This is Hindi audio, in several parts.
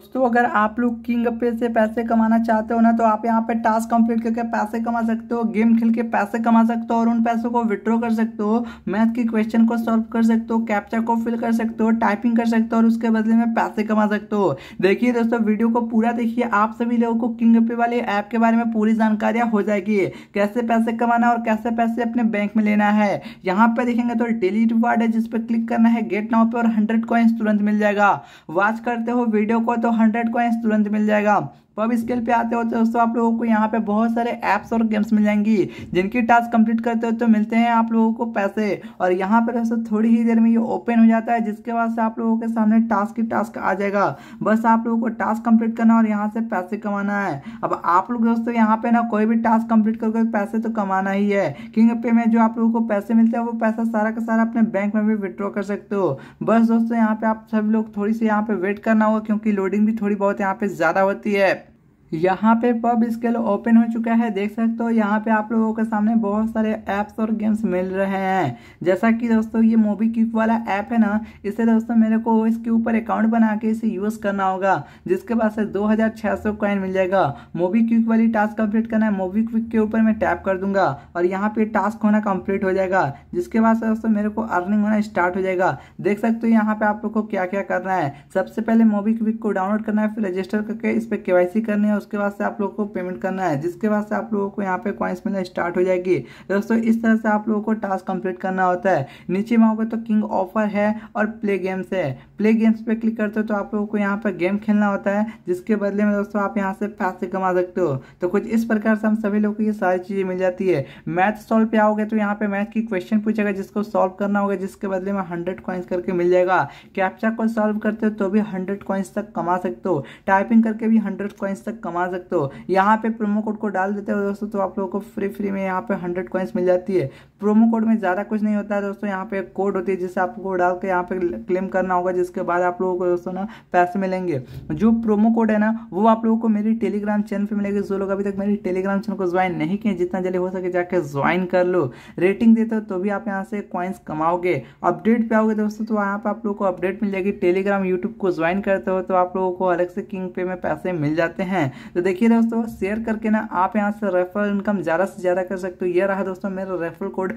दोस्तों अगर आप लोग किंग पे से पैसे कमाना चाहते हो ना तो आप यहाँ पे टास्क कंप्लीट करके पैसे कमा सकते हो गेम खेल के पैसे कमा सकते हो और उन पैसों को विड्रॉ कर सकते हो मैथ की क्वेश्चन को सॉल्व कर सकते हो कैप्चर को फिल कर सकते हो टाइपिंग कर सकते हो और उसके बदले में पैसे कमा सकते हो देखिए दोस्तों वीडियो को पूरा देखिए आप सभी लोगों को किंग पे वाले ऐप के बारे में पूरी जानकारियां हो जाएगी कैसे पैसे कमाना और कैसे पैसे अपने बैंक में लेना है यहाँ पे देखेंगे तो डेली रिवार्ड है जिस पर क्लिक करना है गेट नाउ पे और हंड्रेड कॉइन्स तुरंत मिल जाएगा वॉच करते हो वीडियो को तो तो हंड्रेड कॉइन्स तुरंत मिल जाएगा तो अब स्केल पे आते हो तो दोस्तों आप लोगों को यहाँ पे बहुत सारे ऐप्स और गेम्स मिल जाएंगी जिनकी टास्क कंप्लीट करते हो तो मिलते हैं आप लोगों को पैसे और यहाँ पे दोस्तों थोड़ी ही देर में ये ओपन हो जाता है जिसके बाद से आप लोगों के सामने टास्क ही टास्क आ जाएगा बस आप लोगों को टास्क कंप्लीट करना और यहाँ से पैसे कमाना है अब आप लोग दोस्तों यहाँ पे ना कोई भी टास्क कंप्लीट करके पैसे तो कमाना ही है किंग पे में जो आप लोगों को पैसे मिलते हैं वो पैसा सारा का सारा अपने बैंक में भी विड्रॉ कर सकते हो बस दोस्तों यहाँ पे आप सभी लोग थोड़ी सी यहाँ पे वेट करना होगा क्योंकि लोडिंग भी थोड़ी बहुत यहाँ पे ज़्यादा होती है यहाँ पे पब स्केल ओपन हो चुका है देख सकते हो यहाँ पे आप लोगों के सामने बहुत सारे ऐप्स और गेम्स मिल रहे हैं जैसा कि दोस्तों ये मोबी क्विक वाला ऐप है ना इसे दोस्तों मेरे को इसके ऊपर अकाउंट बना के इसे यूज़ करना होगा जिसके बाद से दो हज़ार छह सौ कॉइन मिल जाएगा मोबी क्विक वाली टास्क कम्प्लीट करना है मोबी क्विक के ऊपर मैं टैप कर दूंगा और यहाँ पे टास्क होना कम्प्लीट हो जाएगा जिसके बाद से दोस्तों मेरे को अर्निंग होना स्टार्ट हो जाएगा देख सकते हो यहाँ पे आप लोग को क्या क्या करना है सबसे पहले मोबी क्विक को डाउनलोड करना है फिर रजिस्टर करके इस पर के करनी है उसके बाद से आप लोगों को पेमेंट करना है जिसके बाद से आप लोगों को यहाँ पे क्वाइंस मिलना स्टार्ट हो जाएगी दोस्तों इस तरह से आप लोगों को टास्क कंप्लीट करना होता है नीचे में होगा तो किंग ऑफर है और प्ले गेम्स है प्ले गेम्स पे क्लिक करते हो तो आप लोगों को यहाँ पर गेम खेलना होता है जिसके बदले में दोस्तों आप यहाँ से पैसे कमा सकते हो तो कुछ इस प्रकार से हम सभी लोगों को ये सारी चीज़ें मिल जाती है मैथ सॉल्व पे आओगे तो यहाँ पे मैथ की क्वेश्चन पूछेगा जिसको सॉल्व करना होगा जिसके बदले में हंड्रेड कॉइन्स करके मिल जाएगा कैप्चा को सॉल्व करते हो तो भी हंड्रेड कॉइन्स तक कमा सकते हो टाइपिंग करके भी हंड्रेड कॉइन्स तक कमा सकते हो यहाँ पे प्रोमो कोड को डाल देते हो दोस्तों तो आप लोगों को फ्री फ्री में यहाँ पे हंड्रेड कॉइन्स मिल जाती है प्रोमो कोड में ज़्यादा कुछ नहीं होता है दोस्तों यहाँ पे कोड होती है जिसे आपको डाल के यहाँ पे क्लेम करना होगा जिसके बाद आप लोगों को दोस्तों ना पैसे मिलेंगे जो प्रोमो कोड है ना वो आप लोगों को मेरी टेलीग्राम चैनल पर मिलेगी जो लोग अभी तक मेरी टेलीग्राम चैनल को ज्वाइन नहीं किए जितना जल्दी हो सके जाके ज्वाइन कर लो रेटिंग देते हो तो भी आप यहाँ से कॉइन्स कमाओगे अपडेट पे आओगे दोस्तों तो यहाँ पर आप लोग को अपडेट मिल जाएगी टेलीग्राम यूट्यूब को ज्वाइन करते हो तो आप लोगों को अलग से किंग पे में पैसे मिल जाते हैं तो देखिए दोस्तों शेयर करके ना आप यहाँ से रेफरल इनकम ज़्यादा से ज़्यादा कर सकते हो ये रहा दोस्तों मेरा रेफरल कोड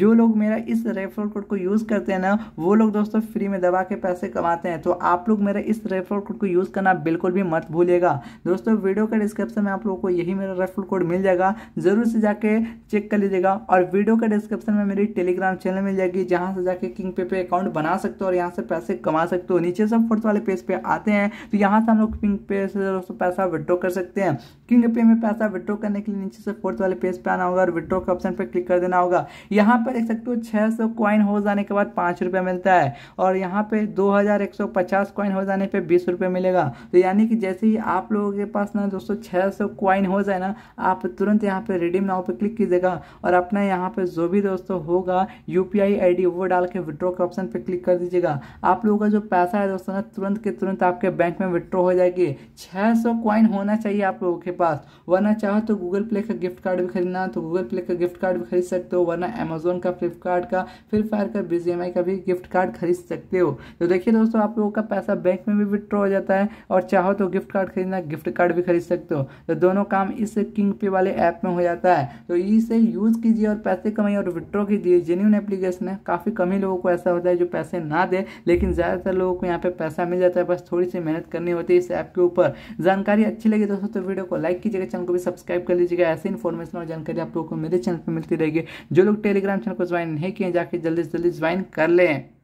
जो लोग मेरा इस रेफरल कोड को यूज़ करते हैं ना वो लोग दोस्तों फ्री में दबा के पैसे कमाते हैं तो आप लोग मेरा इस रेफरल कोड को यूज़ करना बिल्कुल भी मत भूलिएगा दोस्तों वीडियो के डिस्क्रिप्शन में आप लोगों को यही मेरा रेफरल कोड मिल जाएगा ज़रूर से जाके चेक कर लीजिएगा और वीडियो के डिस्क्रिप्शन में मेरी टेलीग्राम चैनल मिल जाएगी जहाँ से जाके किंग पे पे अकाउंट बना सकते हो और यहाँ से पैसे कमा सकते हो नीचे सब फोर्थ वाले पेज पर आते हैं तो यहाँ से हम लोग किंग पे से दोस्तों पैसा विड्रो कर कर सकते हैं किंग पे में पैसा विड्रो करने के लिए नीचे से फोर्थ वाले पेज पे आना होगा और विड्रो के ऑप्शन पर क्लिक कर देना होगा यहाँ पर देख सकते हो छः सौ कॉइन हो जाने के बाद पाँच रुपये मिलता है और यहाँ पे दो हज़ार एक हो जाने पे बीस रुपये मिलेगा तो यानी कि जैसे ही आप लोगों के पास ना दोस्तों छः सौ हो जाए ना आप तुरंत यहाँ पर रिडीम नाव पर क्लिक कीजिएगा और अपना यहाँ पर जो भी दोस्तों होगा यू पी वो डाल के विड्रो के ऑप्शन पर क्लिक कर दीजिएगा आप लोगों का जो पैसा है दोस्तों ना तुरंत के तुरंत आपके बैंक में विड्रो हो जाएगी छः सौ कॉइन होना चाहिए आप लोगों के पास वरना चाहो तो गूगल प्ले का गिफ्ट कार्ड भी खरीदना तो गूगल प्ले का गिफ्ट कार्ड भी खरीद सकते हो वरना अमेजोन का फ्लिपकार्ट का फ्री फायर का बी का भी गिफ्ट कार्ड खरीद सकते हो तो देखिए दोस्तों आप लोगों का पैसा बैंक में भी विड्रॉ हो जाता है और चाहो तो गिफ्ट कार्ड खरीदना गिफ्ट कार्ड भी खरीद सकते हो तो दोनों काम इस किंग पे वाले ऐप में हो जाता है तो इसे यूज़ कीजिए और पैसे कमाइए और विड्रॉ कीजिए जेन्यून एप्लीकेशन है काफ़ी कम ही लोगों को ऐसा होता है जो पैसे ना दे लेकिन ज़्यादातर लोगों को यहाँ पे पैसा मिल जाता है बस थोड़ी सी मेहनत करनी होती है इस ऐप के ऊपर जानकारी अच्छी लगी दोस्तों तो वीडियो को लाइक कीजिएगा चैनल को भी सब्सक्राइब कर लीजिएगा ऐसे इन्फॉर्मेशन और जानकारी आप लोगों को मेरे चैनल पर मिलती रहेगी जो लोग टेलीग्राम चैनल को ज्वाइन नहीं किए जाके जल्दी से जल्दी ज्वाइन कर लें